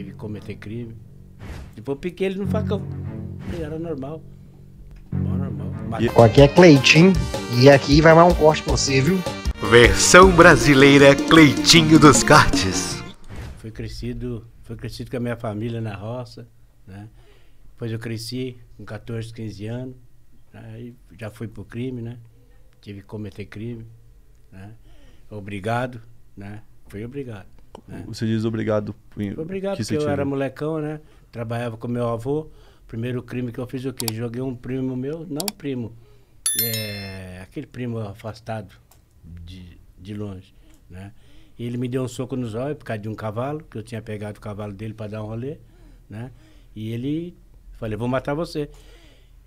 tive que cometer crime. Depois piquei ele no facão. Ele era normal. Bom, normal. Mas... Aqui é Cleitinho e aqui vai mais um corte possível. Versão brasileira Cleitinho dos Cartes. Fui crescido, fui crescido com a minha família na roça, né? Depois eu cresci com 14, 15 anos, né? aí já fui pro crime, né? Tive que cometer crime, né? Obrigado, né? Fui obrigado. É. Você diz obrigado. Obrigado, que porque eu era molecão, né? Trabalhava com meu avô. Primeiro crime que eu fiz o quê? Joguei um primo meu, não primo, é, aquele primo afastado de, de longe, né? E ele me deu um soco nos olhos por causa de um cavalo, que eu tinha pegado o cavalo dele para dar um rolê, né? E ele, falei, vou matar você.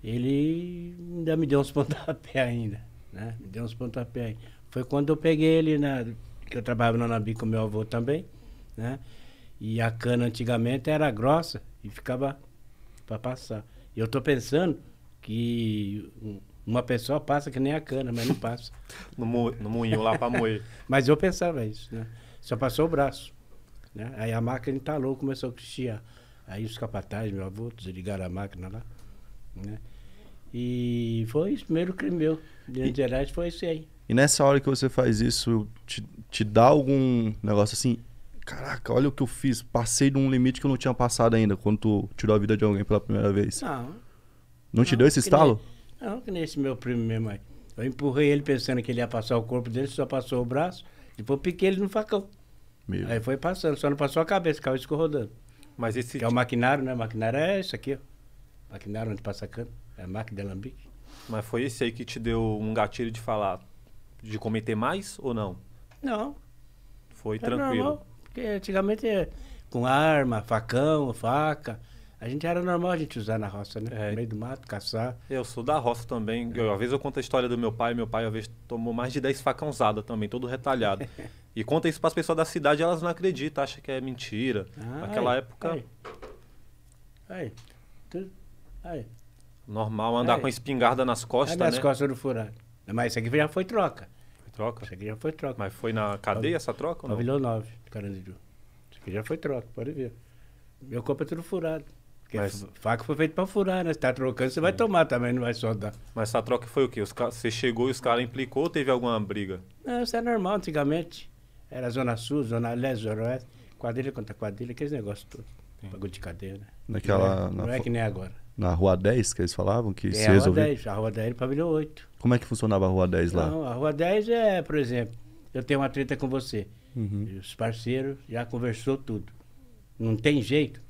Ele ainda me deu uns pontapés ainda, né? Me deu uns pontapés. Foi quando eu peguei ele na eu trabalhava na Nabi com meu avô também, né? E a cana antigamente era grossa e ficava para passar. E eu estou pensando que uma pessoa passa que nem a cana, mas não passa. no, mu no moinho lá para moer. mas eu pensava isso, né? Só passou o braço. Né? Aí a máquina entalou, começou a cristiar. Aí os capatazes, meu avô, desligaram a máquina lá. Né? E foi isso primeiro crime meu. De Minas Gerais foi isso aí. E nessa hora que você faz isso, te, te dá algum negócio assim, caraca, olha o que eu fiz, passei de um limite que eu não tinha passado ainda, quando tu tirou a vida de alguém pela primeira vez. Não. Não, não te deu esse estalo? Nem, não, que nesse meu primo mesmo aí. Eu empurrei ele pensando que ele ia passar o corpo dele, só passou o braço, depois piquei ele no facão. Meu. Aí foi passando, só não passou a cabeça, caiu ficou rodando. Mas esse. Que é o maquinário, né? Maquinário é isso aqui, ó. Maquinário onde passa a É a máquina de alambique. Mas foi esse aí que te deu um gatilho de falar, de cometer mais ou não? Não. Foi é tranquilo. Normal, porque antigamente é, com arma, facão, faca. A gente era normal a gente usar na roça, né? É. No meio do mato, caçar. Eu sou da roça também. É. Eu, às vezes eu conto a história do meu pai. Meu pai, às vezes, tomou mais de 10 facãozadas também, todo retalhado. e conta isso para as pessoas da cidade, elas não acreditam, acham que é mentira. Ah, Naquela época. Aí. aí. Tu... Normal andar com a espingarda nas costas, nas né? Nas costas do furado. Mas isso aqui já foi troca. Troca? Isso aqui já foi troca. Mas foi na cadeia essa troca? Pavilhão 9, Carandiru. Isso aqui já foi troca, pode ver. Meu copo é tudo furado. Porque mas... faca foi feito pra furar, né? Você tá trocando, você vai tomar também, não vai soldar. Mas essa troca foi o quê? Os ca... Você chegou e os caras implicou ou teve alguma briga? Não, isso é normal antigamente. Era Zona Sul, Zona Leste, Zona Oeste, quadrilha contra quadrilha, aqueles negócios todos. Pagou de cadeia, né? Naquela. Não é, na... não é que nem agora. Na Rua 10, que eles falavam que é, se resolvia? a Rua 10, a Rua 10 do pavilhão 8. Como é que funcionava a Rua 10 lá? Não, a Rua 10 é, por exemplo, eu tenho uma treta com você. Uhum. Os parceiros já conversou tudo. Não tem jeito?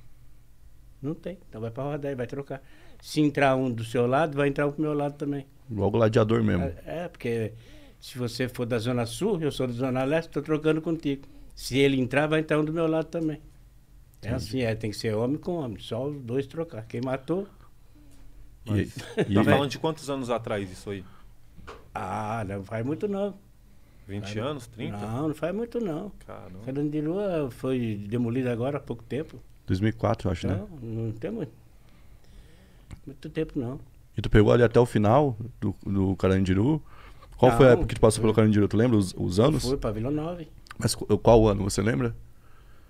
Não tem. Então vai pra Rua 10, vai trocar. Se entrar um do seu lado, vai entrar um pro meu lado também. Logo ladeador mesmo. É, é porque se você for da Zona Sul, eu sou da Zona Leste, estou trocando contigo. Se ele entrar, vai entrar um do meu lado também. É assim, é, tem que ser homem com homem, só os dois trocar. Quem matou. Mas... E, e... Tá falando de quantos anos atrás isso aí? Ah, não faz muito não. 20 faz... anos, 30? Não, não faz muito não. Caramba. Carandiru foi demolido agora há pouco tempo. 2004, eu acho, não, né? Não, não tem muito. Muito tempo não. E tu pegou ali até o final do, do Carandiru? Qual não, foi a época que tu passou foi... pelo Carandiru? Tu lembra os, os anos? Foi, pavilhão Nove. Mas qual ano, você lembra?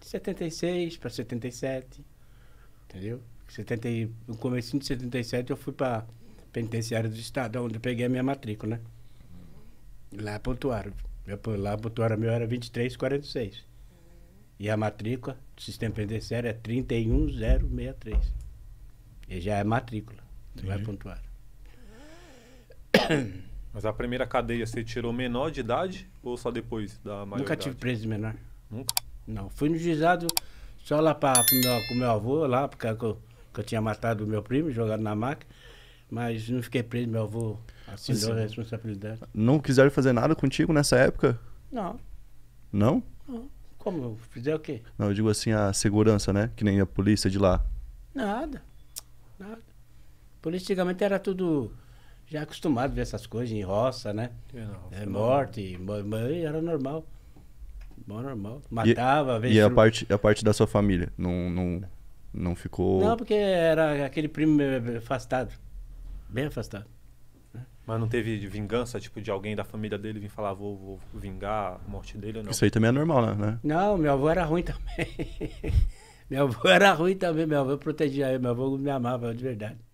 76 para 77, entendeu? 70, no começo de 77 eu fui para penitenciária do estado, onde eu peguei a minha matrícula, né? Lá é pontuaram. Meu, lá pontuaram meu era 2346. E a matrícula do sistema penitenciário é 31063. E já é matrícula. É Entendi. Não pontuar. Mas a primeira cadeia você tirou menor de idade ou só depois da maioridade? Nunca tive preso menor. Nunca? Não, fui no juizado só lá pra, meu, com meu avô, lá, porque eu, que eu tinha matado o meu primo, jogado na maca. Mas não fiquei preso, meu avô assumiu a responsabilidade. Não quiseram fazer nada contigo nessa época? Não. Não? Não. Como? Fizer o quê? Não, eu digo assim, a segurança, né? Que nem a polícia de lá. Nada. Nada. Polícia antigamente era tudo já acostumado a ver essas coisas em roça, né? É, não, é morte, era normal. Bom, normal. Matava, E, e a, parte, a parte da sua família? Não, não, não ficou. Não, porque era aquele primo afastado. Bem afastado. Mas não teve vingança, tipo, de alguém da família dele vir falar, vou, vou vingar a morte dele ou não? Isso aí também é normal, né? né? Não, meu avô era ruim também. meu avô era ruim também, meu avô protegia eu, meu avô me amava de verdade.